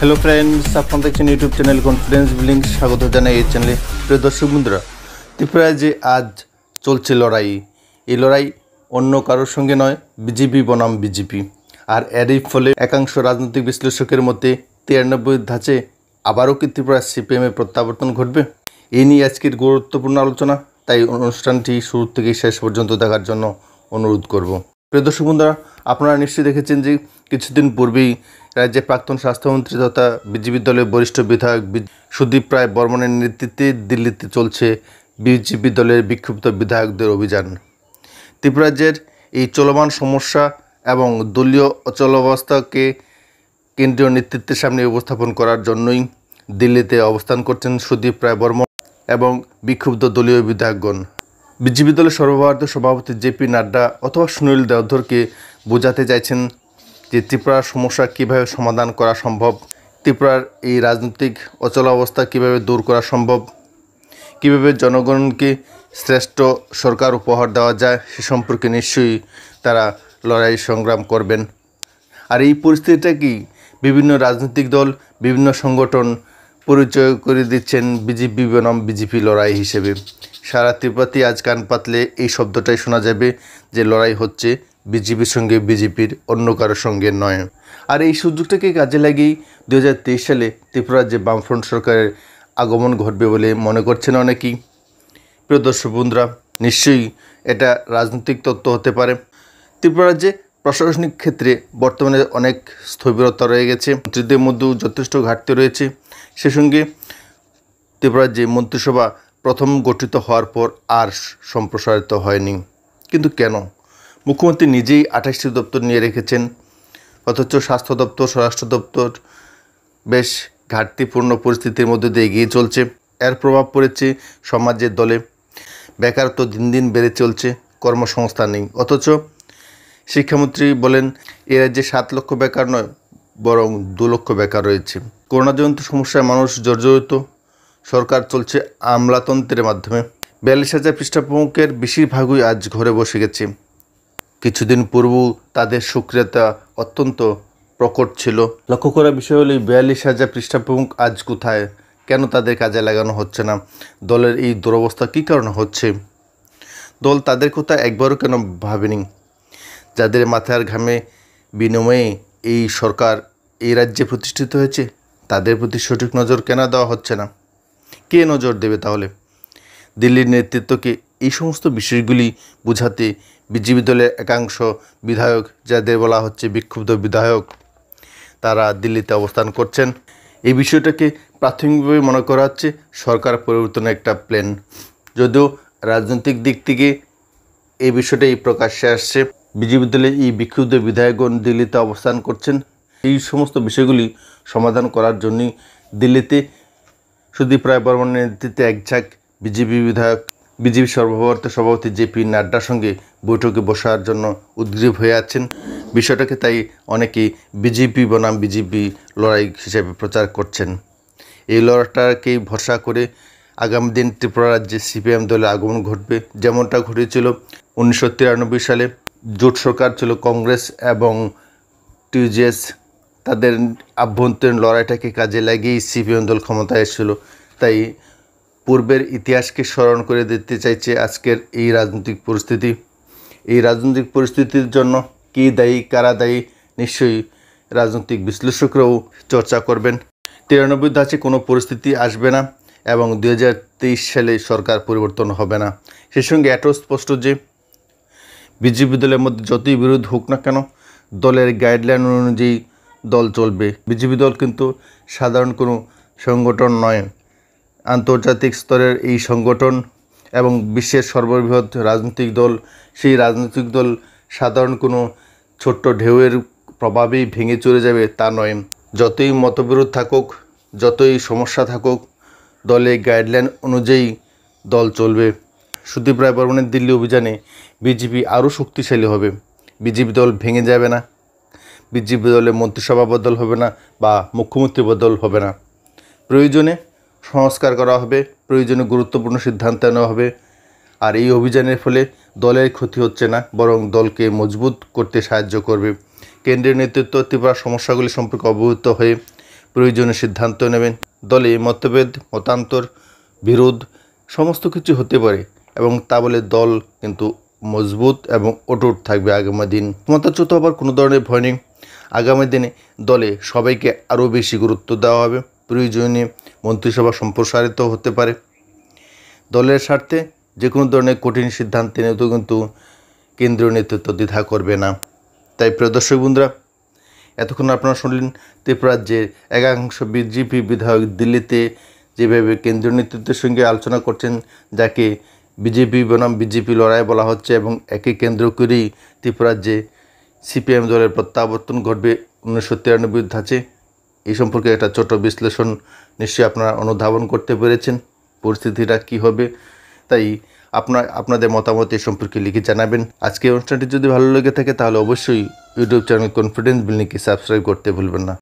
hello friends আপনার দেখছেন YouTube channel confidence billing স্বাগত জানাই এই চ্যানেলে প্রিয় দর্শক বন্ধুরা ত্রিপুরায় যে আজ চলছে লড়াই এই লড়াই অন্য কারোর সঙ্গে নয় বিজেপি বনাম বিজেপি আর এরই ফলে একাংশ রাজনৈতিক বিশ্লেষকের মধ্যে তিরানব্বই ধাঁচে আবারও কি ত্রিপুরা সিপিএমে প্রত্যাবর্তন ঘটবে এ নিয়ে আজকের গুরুত্বপূর্ণ আলোচনা তাই অনুষ্ঠানটি শুরু থেকে শেষ পর্যন্ত দেখার জন্য অনুরোধ করব প্রিয় দর্শক বন্ধুরা আপনারা নিশ্চয়ই দেখেছেন যে কিছুদিন পূর্বেই রাজ্যে প্রাক্তন স্বাস্থ্যমন্ত্রী তথা বিজেপি দলের বরিষ্ঠ বিধায়ক সুদীপ রায় বর্মনের নেতৃত্বে দিল্লিতে চলছে বিজেপি দলের বিক্ষুব্ধ বিধায়কদের অভিযান ত্রিপুরাজ্যের এই চলমান সমস্যা এবং দলীয় অচলাবস্থাকে কেন্দ্রীয় নেতৃত্বের সামনে উপস্থাপন করার জন্যই দিল্লিতে অবস্থান করছেন সুদীপ রায় বর্মন এবং বিক্ষুব্ধ দলীয় বিধায়কগণ বিজেপি দলের সর্বভারতীয় সভাপতি জেপি নাড্ডা অথবা সুনীল দেওধরকে বোঝাতে চাইছেন যে ত্রিপুরার সমস্যা কিভাবে সমাধান করা সম্ভব ত্রিপুরার এই রাজনৈতিক অচলাবস্থা কিভাবে দূর করা সম্ভব কিভাবে জনগণকে শ্রেষ্ঠ সরকার উপহার দেওয়া যায় সে সম্পর্কে নিশ্চয়ই তারা লড়াই সংগ্রাম করবেন আর এই পরিস্থিতিটা কি বিভিন্ন রাজনৈতিক দল বিভিন্ন সংগঠন পরিচয় করে দিচ্ছেন বিজেপি বনাম বিজেপি লড়াই হিসেবে সারা ত্রিপুরাতে আজ কান পাতলে এই শব্দটাই শোনা যাবে যে লড়াই হচ্ছে বিজেপির সঙ্গে বিজেপির অন্য কারোর সঙ্গে নয় আর এই সুযোগটাকে কাজে লাগিয়েই দু সালে ত্রিপুরা যে বামফ্রন্ট সরকারের আগমন ঘটবে বলে মনে করছেন অনেকেই প্রিয় দর্শক বন্ধুরা নিশ্চয়ই এটা রাজনৈতিক তত্ত্ব হতে পারে ত্রিপুরা রাজ্যে প্রশাসনিক ক্ষেত্রে বর্তমানে অনেক স্থবিরতা রয়ে গেছে মন্ত্রীদের মধ্যেও যথেষ্ট ঘাটতি রয়েছে সে সঙ্গে ত্রিপুরা রাজ্যে মন্ত্রিসভা প্রথম গঠিত হওয়ার পর আর সম্প্রসারিত হয়নি কিন্তু কেন মুখ্যমন্ত্রী নিজেই আঠাশটি দপ্তর নিয়ে রেখেছেন অথচ স্বাস্থ্য দপ্তর স্বরাষ্ট্র দপ্তর বেশ ঘাটতিপূর্ণ পরিস্থিতির মধ্যে দিয়ে এগিয়ে চলছে এর প্রভাব পড়েছে সমাজের দলে বেকারত্ব দিন দিন বেড়ে চলছে কর্মসংস্থান নেই অথচ শিক্ষামন্ত্রী বলেন এ রাজ্যে সাত লক্ষ বেকার নয় বরং দু লক্ষ বেকার রয়েছে করোনাজনিত সমস্যায় মানুষ জর্জরিত সরকার চলছে আমলাতন্ত্রের মাধ্যমে বিয়াল্লিশ হাজার পৃষ্ঠা বেশিরভাগই আজ ঘরে বসে গেছে কিছুদিন পূর্ব তাদের সক্রিয়তা অত্যন্ত প্রকট ছিল লক্ষ্য করা বিষয় হলো বিয়াল্লিশ হাজার পৃষ্ঠাপ্রমুখ আজ কোথায় কেন তাদের কাজে লাগানো হচ্ছে না দলের এই দুরবস্থা কী কারণে হচ্ছে দল তাদের কথা একবারও কেন ভাবেনি যাদের মাথার ঘামে বিনিময়ে এই সরকার এই রাজ্যে প্রতিষ্ঠিত হয়েছে তাদের প্রতি সঠিক নজর কেন দেওয়া হচ্ছে না কে নজর দেবে তাহলে দিল্লির নেতৃত্বকে এই সমস্ত বিষয়গুলি বোঝাতে বিজেপি দলের একাংশ বিধায়ক যাদের বলা হচ্ছে বিক্ষুব্ধ বিধায়ক তারা দিল্লিতে অবস্থান করছেন এই বিষয়টাকে প্রাথমিকভাবে মনে করা হচ্ছে সরকার পরিবর্তনের একটা প্ল্যান যদিও রাজনৈতিক দিক থেকে এই বিষয়টা এই প্রকাশ্যে আসছে বিজেপি দলে এই বিক্ষুব্ধ বিধায়কগণ দিল্লিতে অবস্থান করছেন এই সমস্ত বিষয়গুলি সমাধান করার জন্যই দিল্লিতে সুদীপ রায় বর্মনের নেতৃত্বে একঝাঁক বিজেপি বিধায়ক বিজেপি সর্বভারতীয় সভাপতি জেপি নাড্ডার সঙ্গে বৈঠকে বসার জন্য উদ্গ্রীব হয়ে আছেন বিষয়টাকে তাই অনেকেই বিজেপি বনাম বিজেপি লড়াই হিসেবে প্রচার করছেন এই লড়াইটাকেই ভরসা করে আগামী দিন ত্রিপুরা রাজ্যে সিপিএম দলে আগমন ঘটবে যেমনটা ঘটেছিল উনিশশো সালে জোট সরকার ছিল কংগ্রেস এবং টিউজেস তাদের আভ্যন্তরীণ লড়াইটাকে কাজে লাগিয়েই সিপিএম দল ক্ষমতায় এসেছিল তাই পূর্বের ইতিহাসকে স্মরণ করে দিতে চাইছে আজকের এই রাজনৈতিক পরিস্থিতি এই রাজনৈতিক পরিস্থিতির জন্য কী দায়ী কারা দায়ী নিশ্চয়ই রাজনৈতিক বিশ্লেষকরাও চর্চা করবেন তিরানব্বই ধাঁচে কোনো পরিস্থিতি আসবে না এবং দু সালে সরকার পরিবর্তন হবে না সে সঙ্গে এত স্পষ্ট যে বিজেপি দলের মধ্যে যতই বিরোধ হোক না কেন দলের গাইডলাইন অনুযায়ী দল চলবে বিজেপি দল কিন্তু সাধারণ কোনো সংগঠন নয় আন্তর্জাতিক স্তরের এই সংগঠন এবং বিশ্বের সর্ববৃহৎ রাজনৈতিক দল সেই রাজনৈতিক দল সাধারণ কোনো ছোট্ট ঢেউয়ের প্রভাবেই ভেঙে চলে যাবে তা নয় যতই মতবিরোধ থাকুক যতই সমস্যা থাকুক দলে গাইডলাইন অনুযায়ী দল চলবে সুদীপ রায় বর্মনের দিল্লি অভিযানে বিজেপি আরও শক্তিশালী হবে বিজেপি দল ভেঙে যাবে না বিজেপি দলে মন্ত্রিসভা বদল হবে না বা মুখ্যমন্ত্রী বদল হবে না প্রয়োজনে সংস্কার করা হবে প্রয়োজনীয় গুরুত্বপূর্ণ সিদ্ধান্ত নেওয়া হবে আর এই অভিযানের ফলে দলের ক্ষতি হচ্ছে না বরং দলকে মজবুত করতে সাহায্য করবে কেন্দ্রীয় নেতৃত্ব ত্রিপুরার সমস্যাগুলি সম্পর্কে অবহিত হয়ে প্রয়োজনীয় সিদ্ধান্ত নেবেন দলে মতভেদ মতান্তর বিরোধ সমস্ত কিছু হতে পারে এবং তা বলে দল কিন্তু মজবুত এবং অটুট থাকবে আগামী দিন ক্ষমতাচ্যুত হবার কোনো ধরনের ভয় নেই আগামী দিনে দলে সবাইকে আরও বেশি গুরুত্ব দেওয়া হবে প্রয়োজনে মন্ত্রিসভা সম্প্রসারিত হতে পারে দলের স্বার্থে যে কোনো ধরনের কঠিন সিদ্ধান্তে নিয়েও কিন্তু কেন্দ্রীয় নেতৃত্ব দ্বিধা করবে না তাই প্রিয় দর্শক বন্ধুরা এতক্ষণ আপনারা শুনলেন ত্রিপুরাজ্যের একাংশ বিজেপি বিধায়ক দিল্লিতে যেভাবে কেন্দ্রীয় নেতৃত্বের সঙ্গে আলোচনা করছেন যাকে বিজেপি বনাম বিজেপি লড়াই বলা হচ্ছে এবং একে কেন্দ্র করেই ত্রিপুরাজ্যে সিপিএম দলের প্রত্যাবর্তন ঘটবে উনিশশো তিরানব্বই ধাঁচে এই সম্পর্কে একটা ছোট বিশ্লেষণ নিশ্চয়ই আপনারা অনুধাবন করতে পেরেছেন পরিস্থিতিটা কি হবে তাই আপনার আপনাদের মতামত এ সম্পর্কে লিখে জানাবেন আজকে অনুষ্ঠানটি যদি ভালো লেগে থাকে তাহলে অবশ্যই ইউটিউব চ্যানেল কনফিডেন্স বিল্ডিংকে সাবস্ক্রাইব করতে ভুলবেন না